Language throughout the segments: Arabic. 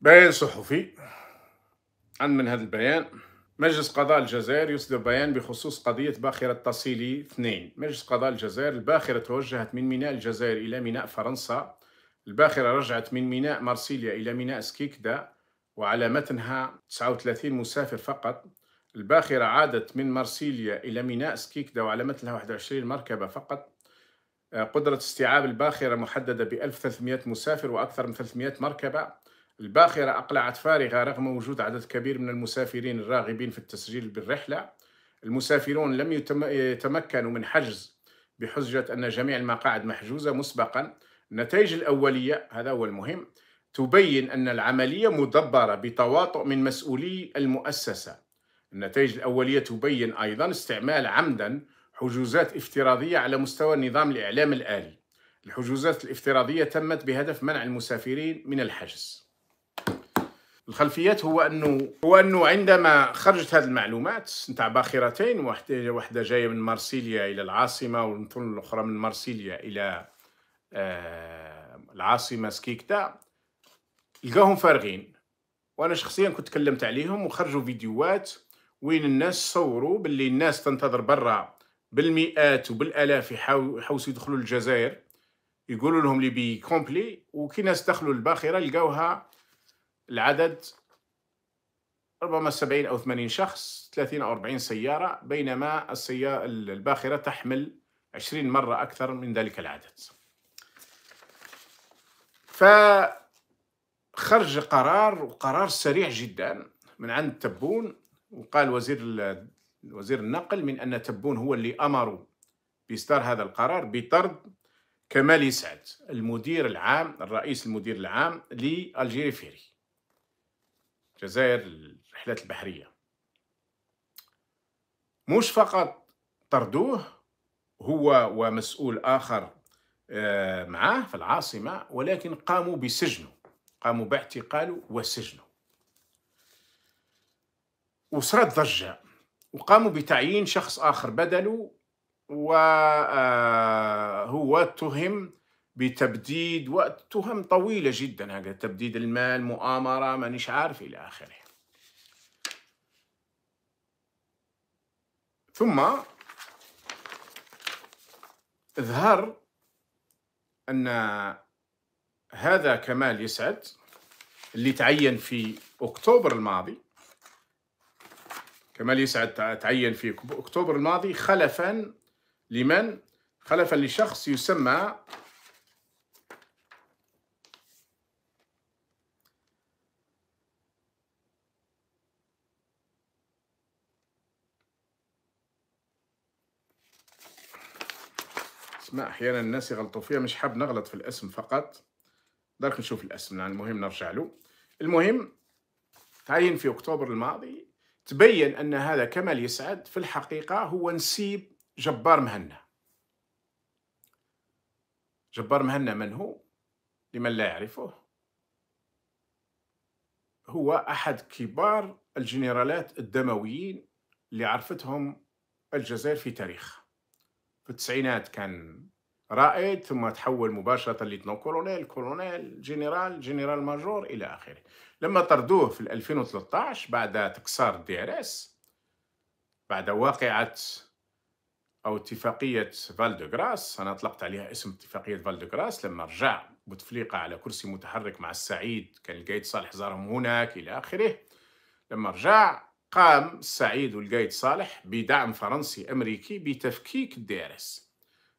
بيان صحفي عن هذا البيان مجلس قضاء الجزائر يصدر بيان بخصوص قضية باخرة تصيلي اثنين مجلس قضاء الجزائر الباخرة توجهت من ميناء الجزائر إلى ميناء فرنسا الباخرة رجعت من ميناء مارسيليا إلى ميناء سكيكدا وعلى متنها 39 مسافر فقط الباخرة عادت من مارسيليا إلى ميناء سكيكدا وعلى متنها 21 مركبة فقط آه، قدرة استيعاب الباخرة محددة ب 1300 مسافر وأكثر من 300 مركبة الباخرة أقلعت فارغة رغم وجود عدد كبير من المسافرين الراغبين في التسجيل بالرحلة المسافرون لم يتمكنوا من حجز بحجة أن جميع المقاعد محجوزة مسبقا النتائج الأولية هذا هو المهم تبين أن العملية مدبرة بتواطؤ من مسؤولي المؤسسة النتائج الأولية تبين أيضا استعمال عمدا حجوزات افتراضية على مستوى نظام الإعلام الآلي الحجوزات الافتراضية تمت بهدف منع المسافرين من الحجز الخلفيات هو انه هو انه عندما خرجت هذه المعلومات نتاع باخرتين واحده واحده جايه من مارسيليا الى العاصمه والمثل الاخرى من مارسيليا الى آه العاصمه سكيكتا لقاهم فارغين وانا شخصيا كنت تكلمت عليهم وخرجوا فيديوهات وين الناس صوروا باللي الناس تنتظر برا بالمئات وبالالاف يحوسوا يدخلوا الجزائر يقولوا لهم بي كومبلي وكي ناس دخلوا الباخره لقاوها العدد ربما 70 أو 80 شخص 30 أو 40 سيارة بينما السيارة الباخرة تحمل 20 مرة أكثر من ذلك العدد فخرج قرار وقرار سريع جدا من عند تبون وقال وزير وزير النقل من أن تبون هو اللي أمروا بإصدار هذا القرار بطرد كمال يسعد المدير العام الرئيس المدير العام لألجيري فيري الجزائر الرحلات البحرية مش فقط طردوه هو ومسؤول آخر آه، معاه في العاصمة ولكن قاموا بسجنه قاموا باعتقاله وسجنه وصارت ضجة وقاموا بتعيين شخص آخر بدله وهو آه، اتهم بتبديد وقت تهم طويلة جدا هكذا تبديد المال مؤامرة مانيش عارف إلى آخره ثم ظهر أن هذا كمال يسعد اللي تعين في أكتوبر الماضي كمال يسعد تعين في أكتوبر الماضي خلفا لمن؟ خلفا لشخص يسمى احيانا الناس يغلطوا فيها مش حاب نغلط في الاسم فقط درك نشوف الاسم يعني المهم نرجع له المهم تعين في اكتوبر الماضي تبين ان هذا كمال يسعد في الحقيقه هو نسيب جبار مهنا جبار مهنا من هو لمن لا يعرفه هو احد كبار الجنرالات الدمويين اللي عرفتهم الجزائر في تاريخها في التسعينات كان رائد ثم تحول مباشرة لتنو كولونيل كولونيل جنرال جنرال ماجور إلى آخره لما طردوه في 2013 بعد تكسار الدي ار اس بعد واقعة أو اتفاقية فالدوغراس أنا أطلقت عليها اسم اتفاقية فالدوغراس لما رجع بوتفليقة على كرسي متحرك مع السعيد كان القايد صالح زارهم هناك إلى آخره لما رجع قام السعيد والقايد صالح بدعم فرنسي أمريكي بتفكيك الدي ار اس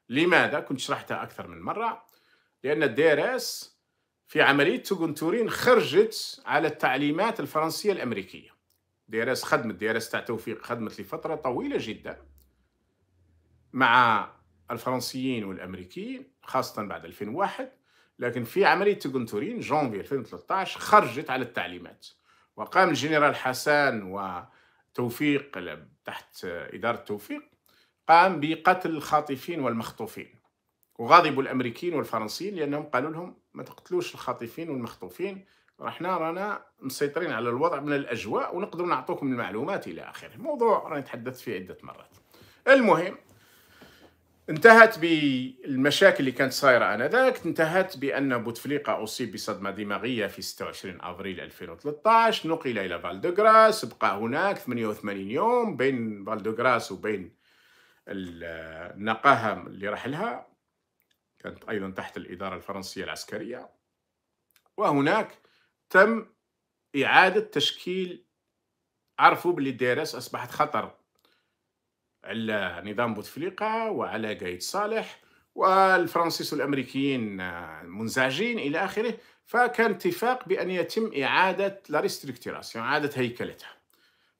لماذا؟ كنت شرحتها أكثر من مرة لأن الدي في عملية توغنتورين خرجت على التعليمات الفرنسية الأمريكية دي خدمت دي تاع توفيق خدمت لفترة طويلة جدا مع الفرنسيين والأمريكيين خاصة بعد 2001 لكن في عملية تيغنتورين جونفي 2013 خرجت على التعليمات وقام الجنرال حسان وتوفيق تحت إدارة توفيق قام بقتل الخاطفين والمخطوفين وغضبوا الامريكيين والفرنسيين لانهم قالوا لهم ما تقتلوش الخاطفين والمخطوفين رحنا رانا مسيطرين على الوضع من الاجواء ونقدر نعطوكم المعلومات الى اخره موضوع راني تحدثت فيه عده مرات المهم انتهت بالمشاكل اللي كانت صايره انذاك انتهت بان بوتفليقه اصيب بصدمه دماغيه في 26 ابريل 2013 نقل الى فالدوغراس بقى هناك 88 يوم بين فالدوغراس وبين النقاهة اللي راح لها كانت أيضا تحت الإدارة الفرنسية العسكرية وهناك تم إعادة تشكيل عرفوا باللي ديرس أصبحت خطر على نظام بوتفليقة وعلى قايد صالح والفرنسيس والأمريكيين منزعجين إلى آخره فكان اتفاق بأن يتم إعادة لا يعني إعادة هيكلتها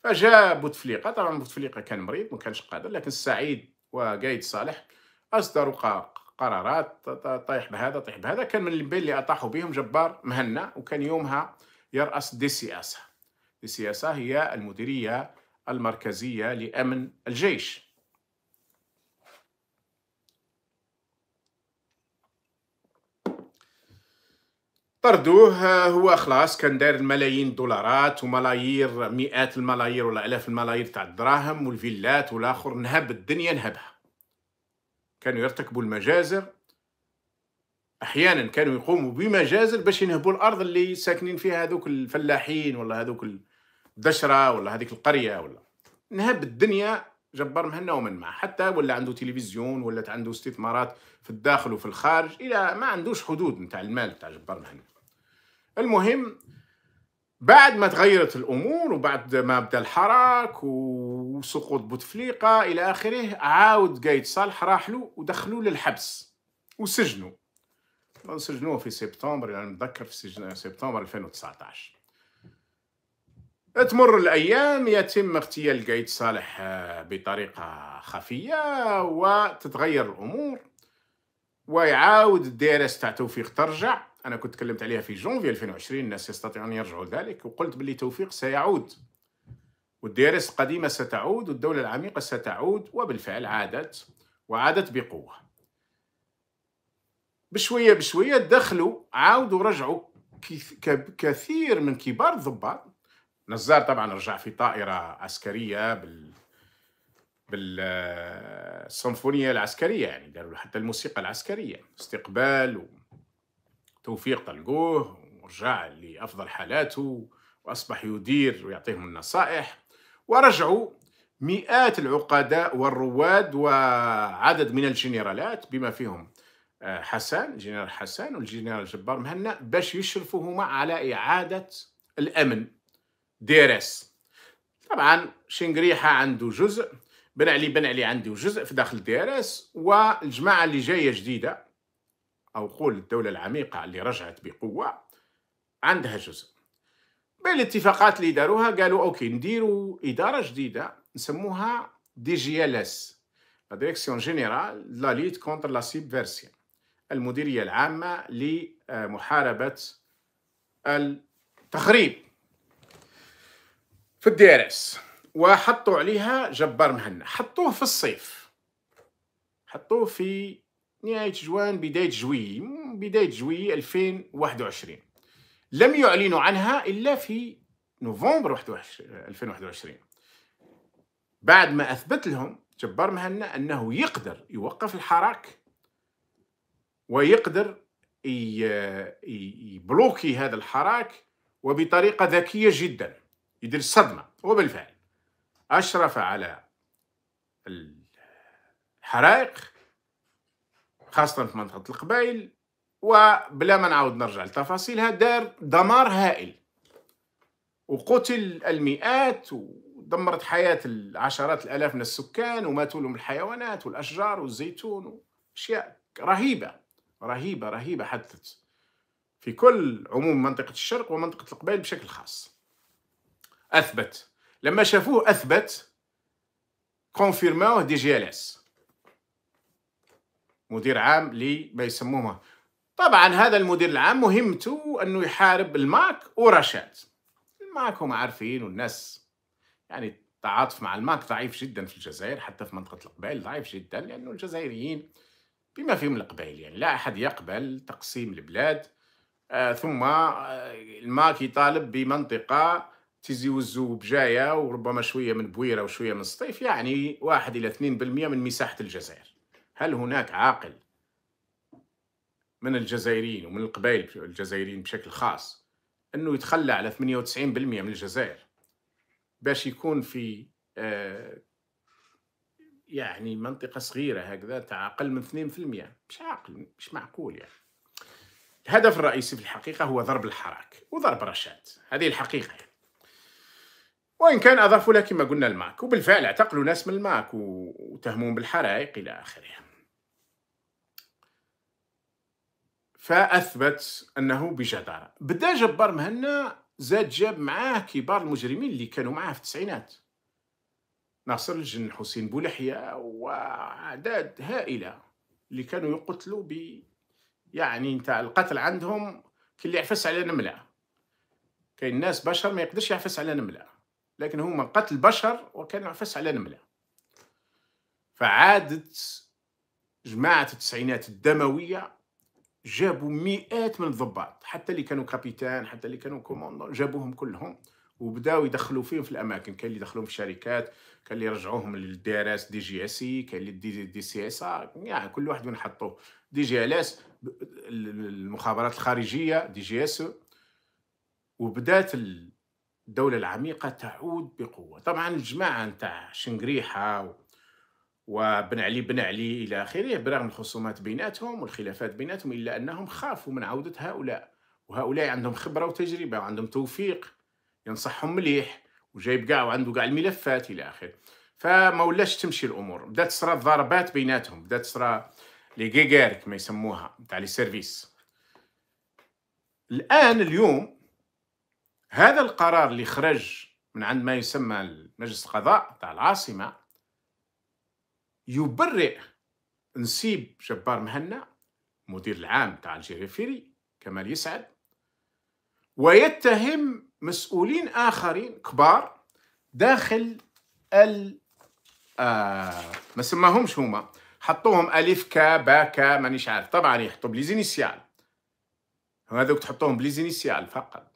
فجاء بوتفليقه طبعا بوتفليقه كان مريض ما كانش قادر لكن السعيد وقايد صالح اصدروا قرارات طيح بهذا طيح بهذا كان من بين اللي اطاحوا بهم جبار مهنا وكان يومها يراس دي سياسه دي سياسه هي المديريه المركزيه لامن الجيش طردوه آه، هو خلاص كان داير ملايين الدولارات وملايير مئات الملايير ولا الاف الملايير تاع الدراهم والفيلات والاخر نهب الدنيا نهبها كانوا يرتكبوا المجازر احيانا كانوا يقوموا بمجازر باش ينهبوا الارض اللي ساكنين فيها هذوك الفلاحين ولا هذوك الدشره ولا هذيك القريه ولا نهب الدنيا جبر مهنا ومن معه حتى ولا عنده تلفزيون ولا عنده استثمارات في الداخل وفي الخارج الى ما عندوش حدود نتاع المال نتاع جبر مهنا المهم بعد ما تغيرت الامور وبعد ما بدا الحراك وسقوط بوتفليقه الى اخره عاود قايد صالح راح له ودخلوا للحبس وسجنوا سجنوه في سبتمبر يعني متذكر في سجن سبتمبر 2019 تمر الأيام يتم اغتيال قايد صالح آه، بطريقة خفية وتتغير الأمور ويعاود الدارس تاع توفيق ترجع أنا كنت تكلمت عليها في جونفي 2020 الناس يستطيعون يرجعوا لذلك وقلت بلي توفيق سيعود والدارس القديمة ستعود والدولة العميقة ستعود وبالفعل عادت وعادت بقوة بشوية بشوية دخلوا عاودوا رجعوا كثير من كبار الضباط نزار طبعا رجع في طائره عسكريه بال بالسمفونيه العسكريه يعني داروا حتى الموسيقى العسكريه استقبال وتوفيق طلقوه ورجع لافضل حالاته واصبح يدير ويعطيهم النصائح ورجعوا مئات العقداء والرواد وعدد من الجنرالات بما فيهم آه، حسن الجنرال حسن والجنرال جبار مهنا باش يشرفوهما هما على اعاده الامن دي ار اس طبعا شنقريحه عنده جزء بن علي بن علي عنده جزء في داخل دي ار اس والجماعه اللي جايه جديده او قول الدوله العميقه اللي رجعت بقوه عندها جزء بالاتفاقات اللي داروها قالوا اوكي نديروا اداره جديده نسموها دي جي ال اس لا ديريكسيون جينيرال لا ليت كونتر لا سيبفيرسيون المديريه العامه لمحاربه التخريب في الدارس وحطوا عليها جبار مهنا حطوه في الصيف حطوه في نهاية جوان بداية جوي بداية جوي 2021 لم يعلنوا عنها إلا في نوفمبر 2021 بعد ما أثبت لهم جبار مهنا أنه يقدر يوقف الحراك ويقدر يبلوكي هذا الحراك وبطريقة ذكية جدا يدير الصدمة وبالفعل أشرف على الحرائق خاصة في منطقة القبائل وبلا ما نعاود نرجع لتفاصيلها دار دمار هائل وقتل المئات ودمرت حياة العشرات الآلاف من السكان وماتوا لهم الحيوانات والأشجار والزيتون وأشياء رهيبة رهيبة رهيبة حدثت في كل عموم منطقة الشرق ومنطقة القبائل بشكل خاص اثبت لما شافوه اثبت كونفيرموه دي جي ال اس مدير عام لما يسموه طبعا هذا المدير العام مهمته انه يحارب الماك ورشاد الماك هم عارفين والناس يعني التعاطف مع الماك ضعيف جدا في الجزائر حتى في منطقه القبائل ضعيف جدا لانه الجزائريين بما فيهم القبائل يعني لا احد يقبل تقسيم البلاد آه ثم آه الماك يطالب بمنطقه تيزي وزو بجاية وربما شوية من بويرة وشوية من الصيف يعني واحد إلى اثنين بالمئة من مساحة الجزائر هل هناك عاقل من الجزائريين ومن القبائل الجزائريين بشكل خاص أنه يتخلى على 98% من الجزائر باش يكون في آه يعني منطقة صغيرة هكذا تاع أقل من 2% مش عاقل مش معقول يعني الهدف الرئيسي في الحقيقة هو ضرب الحراك وضرب رشاد هذه الحقيقة يعني. وإن كان أضافوا لها كما قلنا الماك وبالفعل اعتقلوا ناس من الماك وتهمون بالحرائق إلى آخره فأثبت أنه بجدارة بدا جبار مهنا زاد جاب معاه كبار المجرمين اللي كانوا معاه في التسعينات ناصر الجن حسين بولحية وأعداد هائلة اللي كانوا يقتلوا ب يعني انت القتل عندهم كي يعفس على نمله كاين ناس بشر ما يقدرش يعفس على نمله لكن هما قتل بشر وكان عفس على نملة فعادت جماعة التسعينات الدموية جابوا مئات من الضباط حتى اللي كانوا كابيتان حتى اللي كانوا كوموندون جابوهم كلهم وبداو يدخلوا فيهم في الاماكن كاين اللي دخلوهم في الشركات كاين اللي رجعوهم اس دي جي اس اي كاين اللي دي, دي سي اس يعني كل واحد وين حطوه دي جي ال اس المخابرات الخارجيه دي جي اس وبدات ال الدولة العميقة تعود بقوة طبعا الجماعة نتاع شنقريحة وبن علي بن علي إلى آخره برغم الخصومات بيناتهم والخلافات بيناتهم إلا أنهم خافوا من عودة هؤلاء وهؤلاء عندهم خبرة وتجربة وعندهم توفيق ينصحهم مليح وجايب قاع وعنده قاع الملفات إلى آخره فما ولاش تمشي الأمور بدات تصرى الضربات بيناتهم بدات تصرى لي كيكار كما يسموها تاع لي سيرفيس الآن اليوم هذا القرار اللي خرج من عند ما يسمى مجلس القضاء تاع العاصمة يبرئ نسيب جبار مهنا مدير العام تاع الجريفيري كمال يسعد ويتهم مسؤولين آخرين كبار داخل ال آه ما سماهمش هما حطوهم ألف كا با كا مانيش عارف طبعا يحطوا بليزينيسيال هذوك تحطوهم بليزينيسيال فقط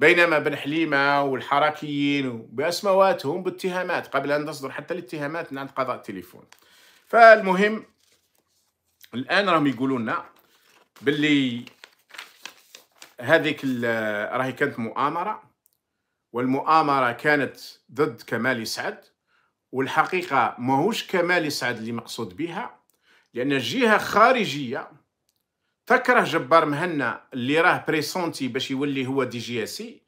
بينما بن حليمة والحركيين بأسمواتهم باتهامات قبل أن تصدر حتى الاتهامات من عند قضاء التليفون فالمهم الآن راهم يقولون باللي هذيك راهي كانت مؤامرة والمؤامرة كانت ضد كمال سعد والحقيقة ماهوش كمال سعد اللي مقصود بها لأن جهة خارجية فكره جبار مهنا اللي راه بريسونتي باش يولي هو دي جي اسي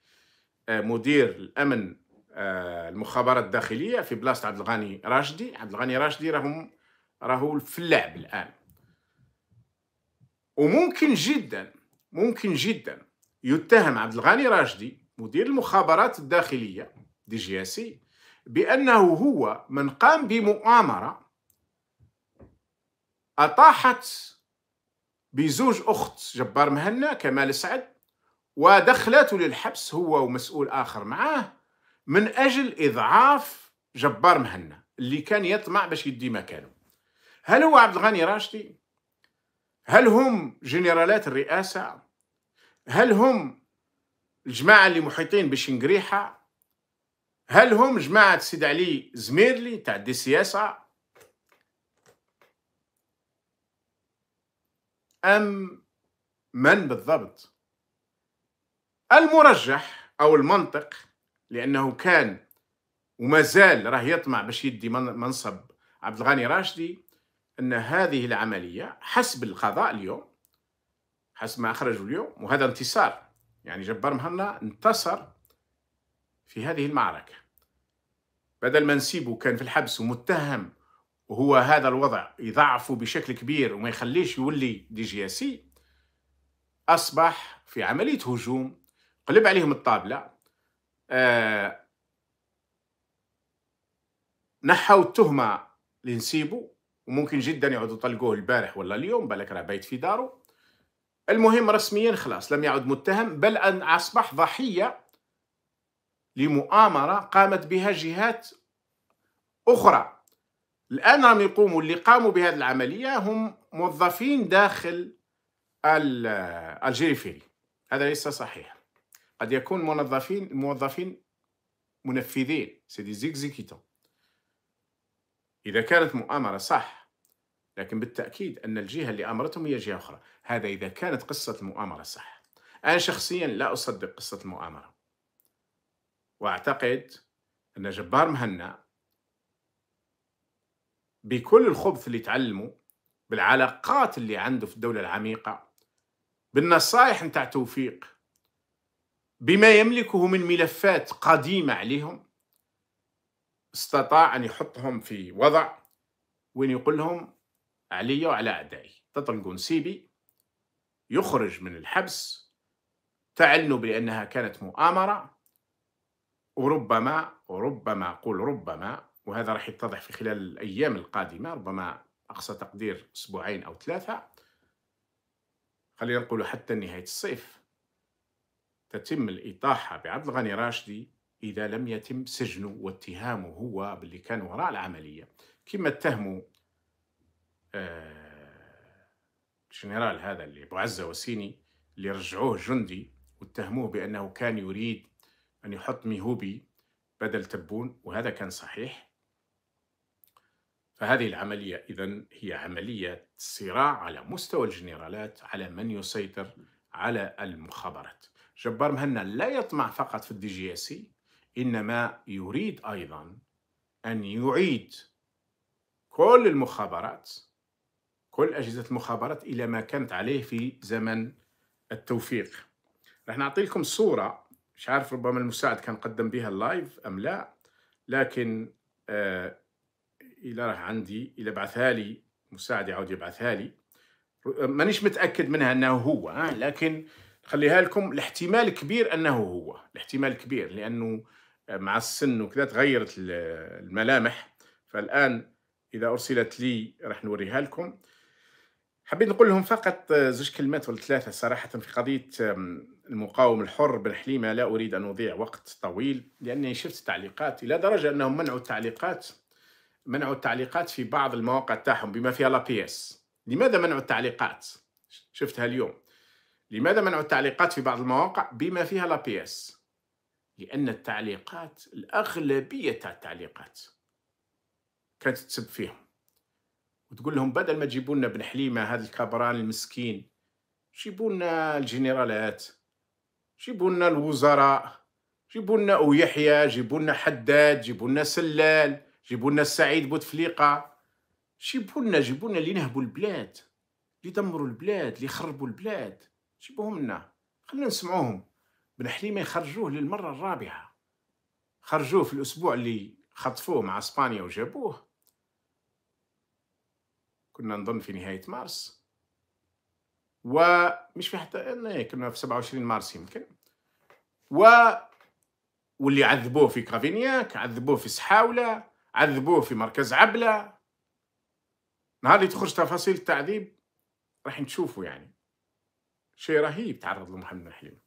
آه، مدير الامن آه، المخابرات الداخليه في بلاصه عبد الغني راشدي عبد الغني راشدي راهم راهو في اللعب الان وممكن جدا ممكن جدا يتهم عبد الغني راشدي مدير المخابرات الداخليه دي جي اسي بانه هو من قام بمؤامره اطاحت بزوج أخت جبار مهنا كمال سعد ودخلت للحبس هو ومسؤول آخر معاه من أجل إضعاف جبار مهنا اللي كان يطمع باش يدي مكانه هل هو عبد الغني راشدي؟ هل هم جنرالات الرئاسة؟ هل هم الجماعة اللي محيطين بشنقريحة؟ هل هم جماعة سيد علي زميرلي تاع السياسة؟ أم من بالضبط المرجح أو المنطق لأنه كان وما زال راه يطمع باش يدي منصب عبد الغني راشدي أن هذه العملية حسب القضاء اليوم حسب ما أخرجوا اليوم وهذا انتصار يعني جبار مهنا انتصر في هذه المعركة بدل ما نسيبه كان في الحبس ومتهم هو هذا الوضع يضعفه بشكل كبير وما يخليش يولي دي جي سي أصبح في عملية هجوم قلب عليهم الطابلة آه نحوا التهمة لنسيبو وممكن جدا يعودوا طلقوه البارح ولا اليوم بالك راه بيت في داره المهم رسميا خلاص لم يعد متهم بل أن أصبح ضحية لمؤامرة قامت بها جهات أخرى الآن راهم يقوموا اللي قاموا بهذه العملية هم موظفين داخل الجيري هذا ليس صحيح قد يكون موظفين موظفين منفذين سي دي زيكزيكيتون إذا كانت مؤامرة صح لكن بالتأكيد أن الجهة اللي أمرتهم هي جهة أخرى هذا إذا كانت قصة المؤامرة صح أنا شخصيا لا أصدق قصة المؤامرة وأعتقد أن جبار مهنا بكل الخبث اللي تعلمه بالعلاقات اللي عنده في الدولة العميقة بالنصائح نتاع توفيق بما يملكه من ملفات قديمة عليهم استطاع أن يحطهم في وضع وين يقول لهم علي وعلى أعدائي تطلقون سيبي يخرج من الحبس تعلنوا بأنها كانت مؤامرة وربما وربما أقول ربما وهذا راح يتضح في خلال الأيام القادمة ربما أقصى تقدير أسبوعين أو ثلاثة خلينا نقول حتى نهاية الصيف تتم الإطاحة بعبد الغني راشدي إذا لم يتم سجنه واتهامه هو باللي كان وراء العملية كما اتهموا الجنرال آه، هذا اللي أبو عزة وسيني اللي رجعوه جندي واتهموه بأنه كان يريد أن يحط ميهوبي بدل تبون وهذا كان صحيح فهذه العملية إذا هي عملية صراع على مستوى الجنرالات على من يسيطر على المخابرات جبار مهنا لا يطمع فقط في الدي جي سي إنما يريد أيضا أن يعيد كل المخابرات كل أجهزة المخابرات إلى ما كانت عليه في زمن التوفيق راح نعطي لكم صورة مش عارف ربما المساعد كان قدم بها اللايف أم لا لكن آه، الى راه عندي الى بعثها لي مساعد يعاود يبعثها لي مانيش متاكد منها انه هو ها آه، لكن خليها لكم الاحتمال كبير انه هو الاحتمال كبير لانه آه، مع السن وكذا تغيرت الملامح فالان اذا ارسلت لي راح نوريها لكم حبيت نقول لهم فقط آه، زوج كلمات ولا ثلاثه صراحه في قضيه المقاوم الحر بن حليمه لا اريد ان اضيع وقت طويل لاني شفت تعليقات الى درجه انهم منعوا التعليقات منعوا التعليقات في بعض المواقع تاعهم بما فيها لا بي اس لماذا منعوا التعليقات شفتها اليوم لماذا منعوا التعليقات في بعض المواقع بما فيها لا بي اس لان التعليقات الاغلبيه تاع التعليقات كانت تسب فيهم وتقول لهم بدل ما تجيبوا لنا بن حليمه هذا الكبران المسكين جيبوا لنا الجنرالات جيبوا لنا الوزراء جيبوا لنا او يحيى جيبوا لنا حداد جيبوا لنا سلال جيبوا لنا السعيد بوتفليقه جيبوا لنا جيبوا لنا اللي نهبوا البلاد اللي دمروا البلاد اللي خربوا البلاد جيبوهم لنا خلينا نسمعوهم بن حليمه يخرجوه للمره الرابعه خرجوه في الاسبوع اللي خطفوه مع اسبانيا وجابوه كنا نظن في نهايه مارس ومش في حتى إيه، كنا في 27 مارس يمكن و واللي عذبوه في كافينياك عذبوه في سحاوله عذبوه في مركز عبله نهار اللي تخرج تفاصيل التعذيب راح نشوفه يعني شيء رهيب تعرض له محمد الحليم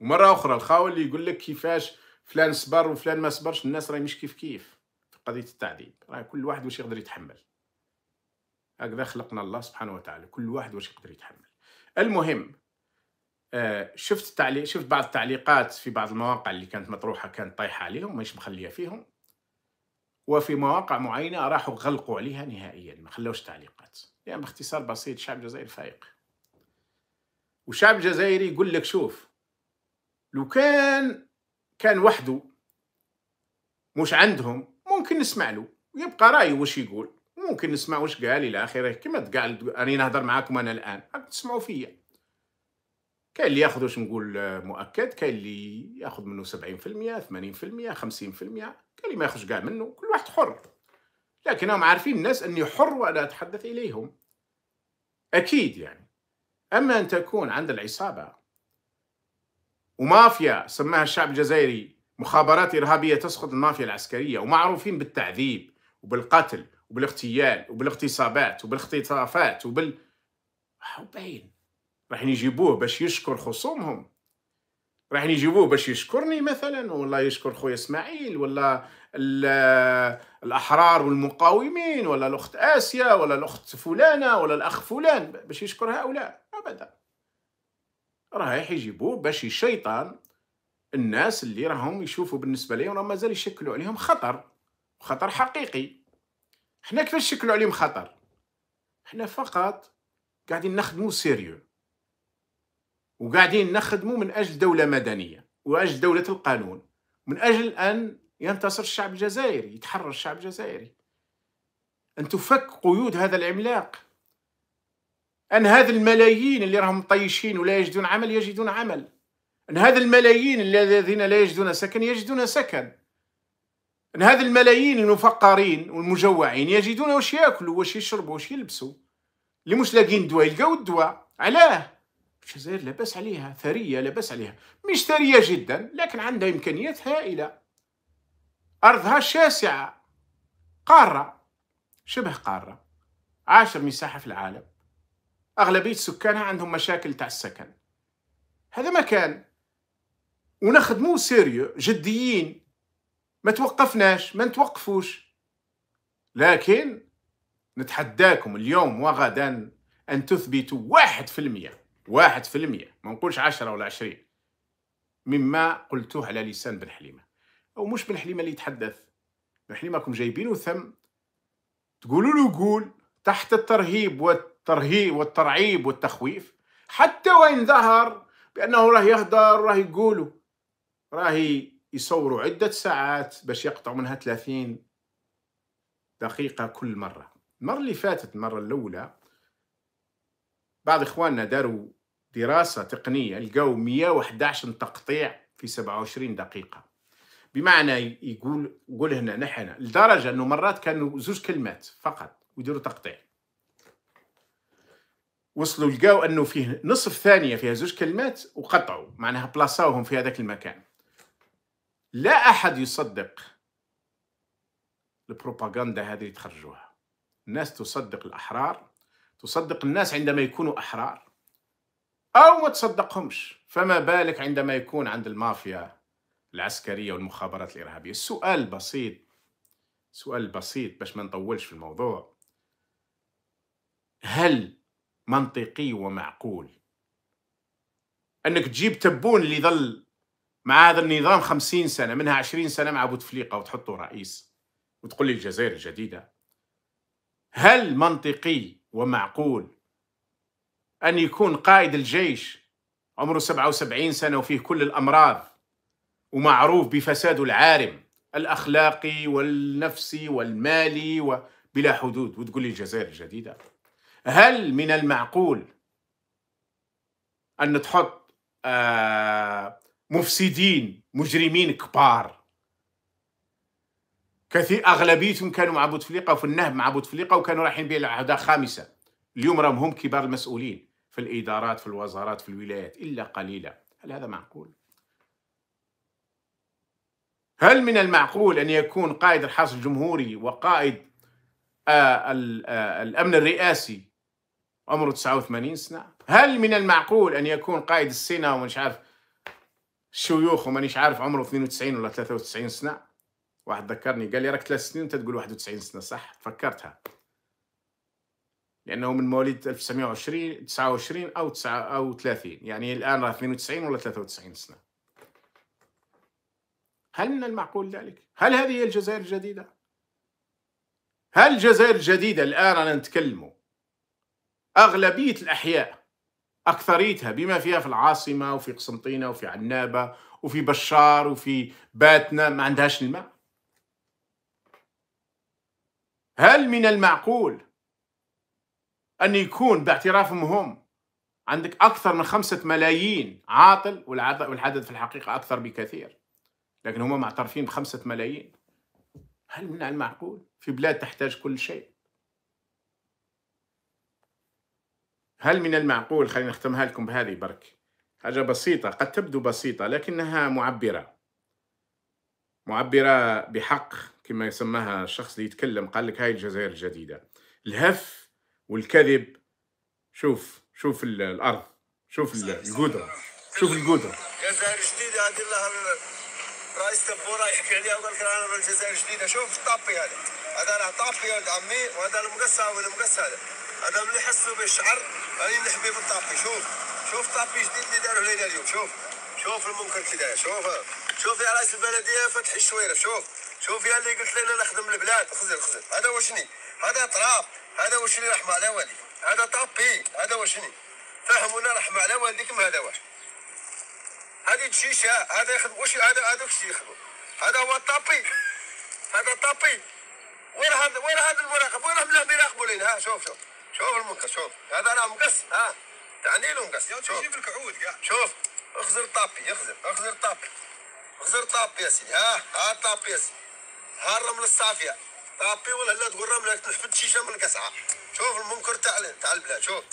ومره اخرى الخاوي اللي يقول لك كيفاش فلان صبر وفلان ما صبرش الناس راهي مش كيف كيف في قضيه التعذيب راه كل واحد واش يقدر يتحمل هكذا خلقنا الله سبحانه وتعالى كل واحد واش يقدر يتحمل المهم آه شفت تعليق شفت بعض التعليقات في بعض المواقع اللي كانت مطروحه كانت طايحه عليهم مش مخليه فيهم وفي مواقع معينة راحوا غلقوا عليها نهائيا ما خلوش تعليقات يعني باختصار بسيط شعب جزائري فايق وشعب الجزائري يقول لك شوف لو كان كان وحده مش عندهم ممكن نسمع له يبقى رايه وش يقول ممكن نسمع وش قال الى اخره كما قال انا نهضر معاكم انا الان تسمعوا فيا كاين اللي ياخذ واش نقول مؤكد كاين اللي ياخذ منه 70% 80% 50% كاين اللي ما ياخذش كاع منه كل واحد حر لكنهم عارفين الناس اني حر وانا اتحدث اليهم اكيد يعني اما ان تكون عند العصابه ومافيا سماها الشعب الجزائري مخابرات ارهابيه تسقط المافيا العسكريه ومعروفين بالتعذيب وبالقتل وبالاغتيال وبالاغتصابات وبالاختطافات وبال باين راح يجيبوه باش يشكر خصومهم راح يجيبوه باش يشكرني مثلا ولا يشكر خويا اسماعيل ولا الاحرار والمقاومين ولا الاخت اسيا ولا الاخت فلانه ولا الاخ فلان باش يشكر هؤلاء ابدا رايح يجيبوه باش الشيطان الناس اللي راهم يشوفوا بالنسبه ليهم راهم مازال يشكلوا عليهم خطر خطر حقيقي حنا كيفاش شكلوا عليهم خطر حنا فقط قاعدين نخدموا سيريو وقاعدين نخدموا من أجل دولة مدنية وأجل دولة القانون من أجل أن ينتصر الشعب الجزائري يتحرر الشعب الجزائري أن تفك قيود هذا العملاق أن هذا الملايين اللي راهم مطيشين ولا يجدون عمل يجدون عمل أن هذا الملايين الذين لا يجدون سكن يجدون سكن أن هذا الملايين المفقرين والمجوعين يجدون واش ياكلوا واش يشربوا واش يلبسوا اللي مش لاقين دواء يلقاو الدواء علاه الجزائر لاباس عليها ثريه لاباس عليها مش ثريه جدا لكن عندها امكانيات هائله ارضها شاسعه قاره شبه قاره عاشر مساحه في العالم اغلبيه سكانها عندهم مشاكل تاع السكن هذا مكان ونخدمو سيريو جديين ما توقفناش ما نتوقفوش لكن نتحداكم اليوم وغدا أن تثبتوا واحد في المئة واحد في المية ما نقولش عشرة ولا عشرين مما قلته على لسان بن حليمة أو مش بن حليمة اللي يتحدث بن حليمة كم جايبين ثم تقولوا له قول تحت الترهيب والترهيب والترعيب والتخويف حتى وإن ظهر بأنه راه يهدر راه يقولوا راه يصوروا عدة ساعات باش يقطعوا منها ثلاثين دقيقة كل مرة المرة اللي فاتت المرة الأولى بعض إخواننا داروا دراسة تقنية لقوا 111 تقطيع في 27 دقيقة بمعنى يقول يقول هنا نحن لدرجة أنه مرات كانوا زوج كلمات فقط ويديروا تقطيع وصلوا لقاو أنه فيه نصف ثانية فيها زوج كلمات وقطعوا معناها بلاصاوهم في هذاك المكان لا أحد يصدق البروباغندا هذه اللي تخرجوها الناس تصدق الأحرار تصدق الناس عندما يكونوا أحرار أو ما تصدقهمش فما بالك عندما يكون عند المافيا العسكرية والمخابرات الإرهابية السؤال بسيط سؤال بسيط باش ما نطولش في الموضوع هل منطقي ومعقول أنك تجيب تبون اللي ظل مع هذا النظام خمسين سنة منها عشرين سنة مع بوتفليقة وتحطه رئيس وتقول لي الجزائر الجديدة هل منطقي ومعقول أن يكون قائد الجيش عمره 77 سنة وفيه كل الأمراض ومعروف بفساده العارم الأخلاقي والنفسي والمالي وبلا حدود وتقول لي الجزائر الجديدة هل من المعقول أن تحط آه، مفسدين مجرمين كبار كثير اغلبيتهم كانوا مع بوتفليقه وفي النهب مع بوتفليقه وكانوا رايحين به العهده خامسه اليوم راهم هم كبار المسؤولين في الادارات في الوزارات في الولايات الا قليلا هل هذا معقول هل من المعقول ان يكون قائد الحرس الجمهوري وقائد آه، آه، الامن الرئاسي عمره 89 سنه هل من المعقول ان يكون قائد السنه ومش عارف الشيوخ ومانيش عارف عمره 92 ولا 93 سنه واحد ذكرني قال لي راك ثلاث سنين وانت تقول 91 سنه صح فكرتها لانه من مواليد 1920 29 او 9 او 30 يعني الان راه 92 ولا 93 سنه هل من المعقول ذلك هل هذه هي الجزائر الجديده هل الجزائر الجديده الان انا نتكلموا اغلبيه الاحياء اكثريتها بما فيها في العاصمه وفي قسنطينه وفي عنابه وفي بشار وفي باتنا ما عندهاش الماء هل من المعقول أن يكون باعترافهم هم عندك أكثر من خمسة ملايين عاطل والعدد في الحقيقة أكثر بكثير لكن هم معترفين بخمسة ملايين هل من المعقول في بلاد تحتاج كل شيء هل من المعقول خلينا نختمها لكم بهذه برك حاجة بسيطة قد تبدو بسيطة لكنها معبرة معبرة بحق كما يسماها الشخص اللي يتكلم قال لك هاي الجزائر الجديده الهف والكذب شوف شوف الارض شوف القدره شوف القدره الجزائر الجديده هذه الله رئيس تبوره يحكي عليها وقال لك انا الجزائر الجديده شوف الطابي هذا هذا راه طابي ولد عمي وهذا المقص هذا المقص هذا هذا ملي حسوا بالشعر راني نحبي بالطابي شوف شوف طابي جديد اللي داروا علينا اليوم شوف شوف المنكر كذا شوف شوف يا رئيس البلديه فتح الشويره شوف شوف يا اللي قلت لي نخدم البلاد خزر خزر هذا وشني هذا تراب هذا وشني رحمه على والديك هذا طابي هذا وشني فهمونا رحمه على والديكم هذا واش هذه تشيشة هذا يخدم واش هذا هذاك وش يخدم هذا هو طابي هذا طابي وين هذا وين هذا المراقب وين هم يراقبوا لنا ها شوف شوف شوف المنكر شوف هذا راه مقص ها تعني له مقص شوف الكعود يا شوف اخزر طابي اخزر اخزر طابي اخزر طابي يا سيدي ها ها طابي يا سيدي ها الرمل الصافيه ربي ولا لا تقول رمله تنحفد شيشه من قصعه شوف المنكر تاع تاع البلاد شوف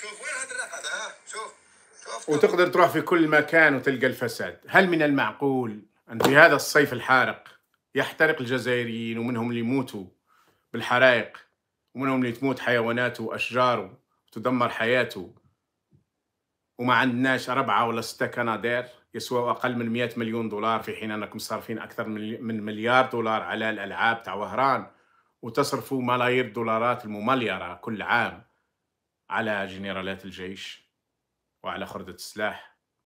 شوف وين هاد الرقد ها شوف وتقدر تروح في كل مكان وتلقى الفساد هل من المعقول أن في هذا الصيف الحارق يحترق الجزائريين ومنهم اللي يموتوا بالحرائق ومنهم اللي تموت حيواناته وأشجاره وتدمر حياته وما عندناش ربعة ولا ستة كنادير يسوى اقل من 100 مليون دولار في حين انكم صارفين اكثر من مليار دولار على الالعاب تاع وهران وتصرفوا ملايير الدولارات الممليره كل عام على جنرالات الجيش وعلى خرده السلاح